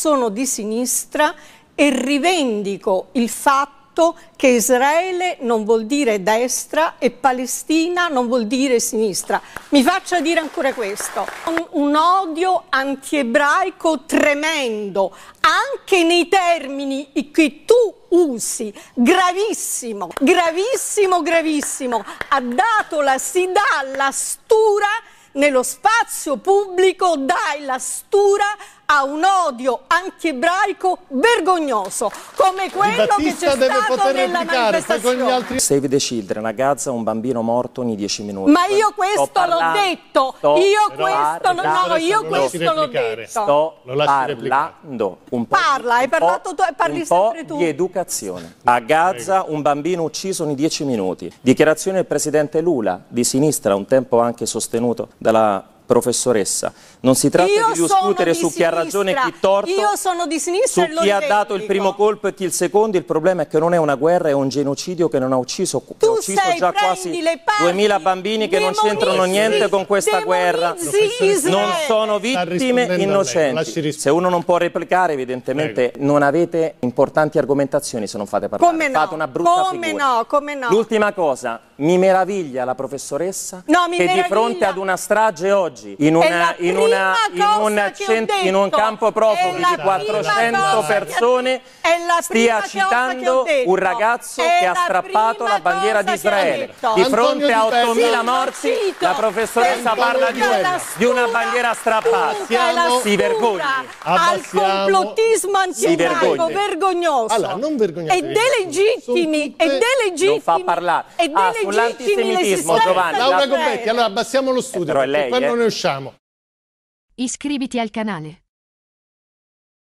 sono di sinistra e rivendico il fatto che Israele non vuol dire destra e Palestina non vuol dire sinistra. Mi faccia dire ancora questo. Un, un odio antiebraico tremendo, anche nei termini che tu usi, gravissimo, gravissimo, gravissimo. Ha dato la, si dà la stura nello spazio pubblico, dai la stura a un odio antiebraico vergognoso, come quello che c'è stato nella manifestazione. Altri... Save the Children, a Gaza un bambino morto ogni 10 minuti. Ma io questo l'ho detto, sto io questo, no, no, io questo l'ho detto. Sto parlando. Un po Parla, hai parlato tu e parli sempre tu. di educazione. A Gaza un bambino ucciso ogni 10 minuti. Dichiarazione del Presidente Lula, di sinistra, un tempo anche sostenuto dalla professoressa. Non si tratta io di discutere di su chi ha ragione e chi torto, io sono di sinistra su chi ha dato il primo colpo e chi il secondo. Il problema è che non è una guerra, è un genocidio che non ha ucciso, tu ha ucciso sei, già quasi 2000 bambini che non c'entrano niente con questa guerra. Non sono vittime innocenti. Se uno non può replicare, evidentemente Prego. non avete importanti argomentazioni se non fate parlare. Come no? Fate una brutta come figura. No, come no? L'ultima cosa, mi meraviglia la professoressa no, mi che meraviglia. di fronte ad una strage oggi oggi in, una, in, una, in, una detto, in, un campo profughi di 400 persone stia citando un ragazzo che ha strappato la bandiera di Israele. Di fronte a 8.000 morti la professoressa parla di, di una bandiera strappata. Si vergogna. Al complottismo antinaico vergognoso. Allora, non vergognatevi. E delegittimi. E delegittimi. Non fa parlare. E dell'antisemitismo, ah, Giovanni. Laura Gobbetti, allora abbassiamo lo studio. Però è lei, riusciamo. Iscriviti al canale.